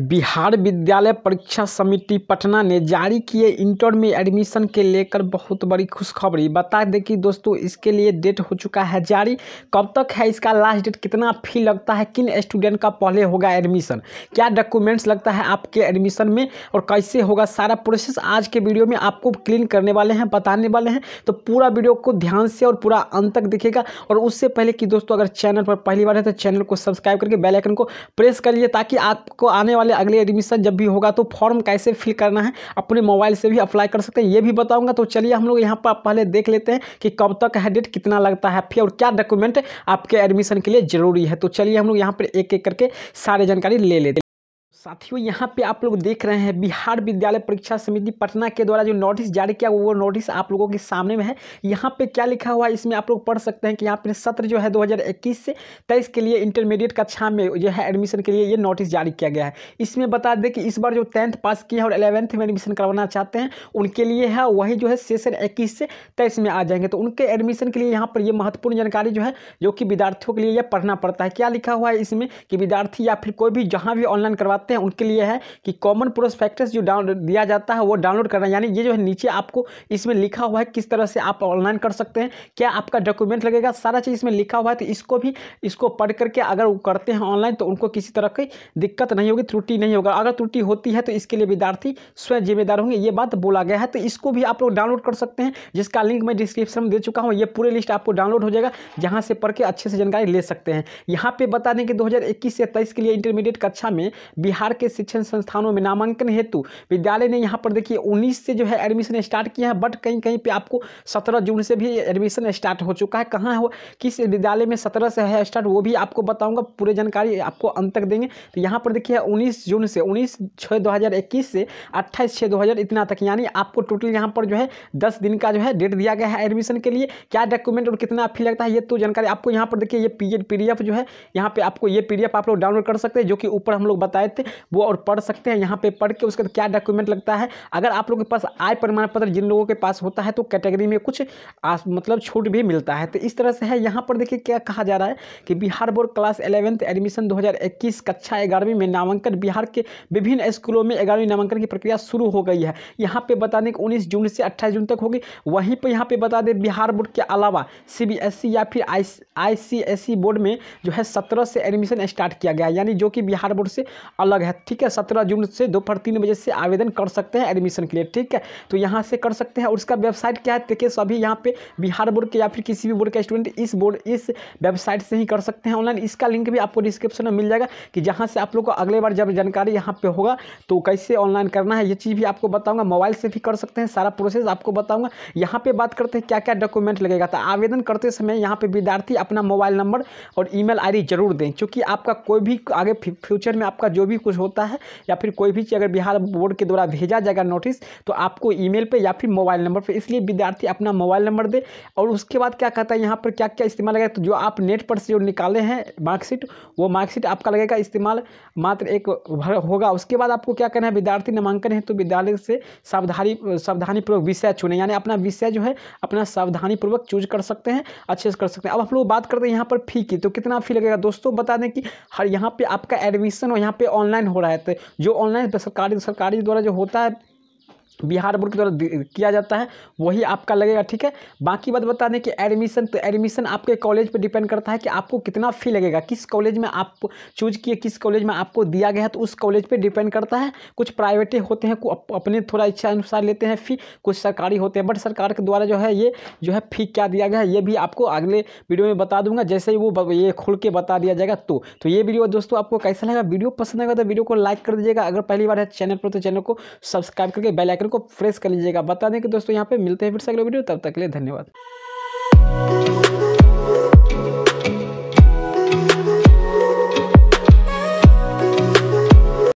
बिहार विद्यालय परीक्षा समिति पटना ने जारी किए इंटर में एडमिशन के लेकर बहुत बड़ी खुशखबरी बता दें कि दोस्तों इसके लिए डेट हो चुका है जारी कब तक है इसका लास्ट डेट कितना फी लगता है किन स्टूडेंट का पहले होगा एडमिशन क्या डॉक्यूमेंट्स लगता है आपके एडमिशन में और कैसे होगा सारा प्रोसेस आज के वीडियो में आपको क्लीन करने वाले हैं बताने वाले हैं तो पूरा वीडियो को ध्यान से और पूरा अंत तक दिखेगा और उससे पहले कि दोस्तों अगर चैनल पर पहली बार है तो चैनल को सब्सक्राइब करके बेलाइकन को प्रेस कर लिए ताकि आपको आने वाले वाले अगले एडमिशन जब भी होगा तो फॉर्म कैसे फिल करना है अपने मोबाइल से भी अप्लाई कर सकते हैं ये भी बताऊंगा तो चलिए हम लोग यहाँ पर पहले देख लेते हैं कि कब तक है डेट कितना लगता है फिर और क्या डॉक्यूमेंट आपके एडमिशन के लिए ज़रूरी है तो चलिए हम लोग यहाँ पर एक एक करके सारी जानकारी ले लेते साथियों यहाँ पे आप लोग देख रहे हैं बिहार विद्यालय परीक्षा समिति पटना के द्वारा जो नोटिस जारी किया वो नोटिस आप लोगों के सामने में है यहाँ पे क्या लिखा हुआ है इसमें आप लोग पढ़ सकते हैं कि यहाँ पे सत्र जो है 2021 से तेईस के लिए इंटरमीडिएट कक्षा में जो है एडमिशन के लिए ये नोटिस जारी किया गया है इसमें बता दें कि इस बार जो टेंथ पास किए और एलेवेंथ में एडमिशन करवाना चाहते हैं उनके लिए है वही जो है सेशन इक्कीस से तेईस में आ जाएंगे तो उनके एडमिशन के लिए यहाँ पर ये महत्वपूर्ण जानकारी जो है जो कि विद्यार्थियों के लिए यह पढ़ना पड़ता है क्या लिखा हुआ है इसमें कि विद्यार्थी या फिर कोई भी जहाँ भी ऑनलाइन करवाते हैं हैं उनके लिए है कि कॉमन प्रोस्पेक्टस जो डाउन दिया जाता है वो डाउनलोड करना यानी ये जो है नीचे आपको इसमें लिखा हुआ है किस तरह से आप ऑनलाइन कर सकते हैं क्या आपका डॉक्यूमेंट लगेगा सारा चीज़ इसमें लिखा हुआ है तो इसको भी इसको पढ़ करके अगर वो करते हैं ऑनलाइन तो उनको किसी तरह की दिक्कत नहीं होगी त्रुटि नहीं होगा अगर त्रुटि होती है तो इसके लिए विद्यार्थी स्वयं जिम्मेदार होंगे ये बात बोला गया है तो इसको भी आप लोग डाउनलोड कर सकते हैं जिसका लिंक मैं डिस्क्रिप्शन में दे चुका हूँ ये पूरे लिस्ट आपको डाउनलोड हो जाएगा जहाँ से पढ़ के अच्छे से जानकारी ले सकते हैं यहाँ पे बता दें कि दो से तेईस के लिए इंटरमीडिएट कक्षा में बिहार बिहार के शिक्षण संस्थानों में नामांकन हेतु विद्यालय ने यहाँ पर देखिए उन्नीस से जो है एडमिशन स्टार्ट किया है बट कहीं कहीं पर आपको सत्रह जून से भी एडमिशन स्टार्ट हो चुका है कहाँ हो किस विद्यालय में सत्रह से है स्टार्ट वो भी आपको बताऊँगा पूरे जानकारी आपको अंत तक देंगे तो यहाँ पर देखिए उन्नीस जून से उन्नीस छः दो से अट्ठाईस छः दो इतना तक यानी आपको टोटल यहाँ पर जो है दस दिन का जो है डेट दिया गया है एडमिशन के लिए क्या डॉक्यूमेंट और कितना फी लगता है ये तो जानकारी आपको यहाँ पर देखिए ये पी पी जो है यहाँ पे आपको ये पी आप लोग डाउनलोड कर सकते हैं जो कि ऊपर हम लोग बताए थे वो और पढ़ सकते हैं यहाँ पे पढ़ के उसके बाद क्या डॉक्यूमेंट लगता है अगर आप लोगों के पास आय प्रमाण पत्र जिन लोगों के पास होता है तो कैटेगरी में कुछ आस, मतलब छूट भी मिलता है तो इस तरह से है यहाँ पर देखिए क्या कहा जा रहा है कि Bihar board class eleventh admission दो कक्षा ग्यारहवीं में नामांकन बिहार के विभिन्न स्कूलों में ग्यारहवीं नामांकन की प्रक्रिया शुरू हो गई है यहाँ पे बता दें कि उन्नीस जून से अट्ठाईस जून तक होगी वहीं पर यहाँ पे बता दें बिहार बोर्ड के अलावा सी e या फिर आई आई e बोर्ड में जो है सत्रह से एडमिशन स्टार्ट किया गया यानी जो कि बिहार बोर्ड से अलग लगा है ठीक है सत्रह जून से दोपहर तीन बजे से आवेदन कर सकते हैं एडमिशन के लिए ठीक है तो यहाँ से कर सकते हैं और उसका वेबसाइट क्या है देखिए सभी यहाँ पे बिहार बोर्ड के या फिर किसी भी बोर्ड का स्टूडेंट इस बोर्ड इस वेबसाइट से ही कर सकते हैं ऑनलाइन इसका लिंक भी आपको डिस्क्रिप्शन में मिल जाएगा कि जहाँ से आप लोग को अगले बार जब जानकारी यहाँ पर होगा तो कैसे ऑनलाइन करना है ये चीज़ भी आपको बताऊँगा मोबाइल से भी कर सकते हैं सारा प्रोसेस आपको बताऊँगा यहाँ पर बात करते हैं क्या क्या डॉक्यूमेंट लगेगा तो आवेदन करते समय यहाँ पर विद्यार्थी अपना मोबाइल नंबर और ई मेल जरूर दें क्योंकि आपका कोई भी आगे फ्यूचर में आपका जो भी कुछ होता है या फिर कोई भी चीज़ अगर बिहार बोर्ड के द्वारा भेजा जाएगा नोटिस तो आपको ईमेल पे या फिर मोबाइल नंबर पे इसलिए विद्यार्थी अपना मोबाइल नंबर दे और उसके बाद क्या कहता है यहाँ पर क्या क्या इस्तेमाल लगेगा तो जो आप नेट पर से जो निकाले हैं मार्कशीट वो मार्कशीट आपका लगेगा इस्तेमाल मात्र एक भर होगा उसके बाद आपको क्या करना है विद्यार्थी नामांकन है तो विद्यालय से सावधानी सावधानीपूर्वक विषय चुने यानी अपना विषय जो है अपना सावधानीपूर्वक चूज कर सकते हैं अच्छे से कर सकते हैं अब हम लोग बात करते हैं यहाँ पर फ़ी की तो कितना फ़ी लगेगा दोस्तों बता दें कि हर यहाँ पर आपका एडमिशन और यहाँ पर ऑनलाइन ऑनलाइन हो रहा है तो जो ऑनलाइन सरकारी सरकारी द्वारा जो होता है बिहार बोर्ड के द्वारा किया जाता है वही आपका लगेगा ठीक है बाकी बात बता दें कि एडमिशन तो एडमिशन आपके कॉलेज पर डिपेंड करता है कि आपको कितना फ़ी लगेगा किस कॉलेज में आप चूज किए किस कॉलेज में आपको दिया गया है तो उस कॉलेज पर डिपेंड करता है कुछ प्राइवेटे होते हैं अपने थोड़ा इच्छा अनुसार लेते हैं फ़ी कुछ सरकारी होते हैं बट सरकार के द्वारा जो है ये जो है फ़ी क्या दिया गया है ये भी आपको अगले वीडियो में बता दूंगा जैसे ही वो ये खुल के बता दिया जाएगा तो तो ये वीडियो दोस्तों आपको कैसा लगा वीडियो पसंद आएगा तो वीडियो को लाइक कर दीजिएगा अगर पहली बार है चैनल पर तो चैनल को सब्सक्राइब करके बेलाइक आइकन को प्रेस कर लीजिएगा बता दें कि दोस्तों यहाँ पे मिलते हैं फिर से अगले वीडियो तब तक के लिए धन्यवाद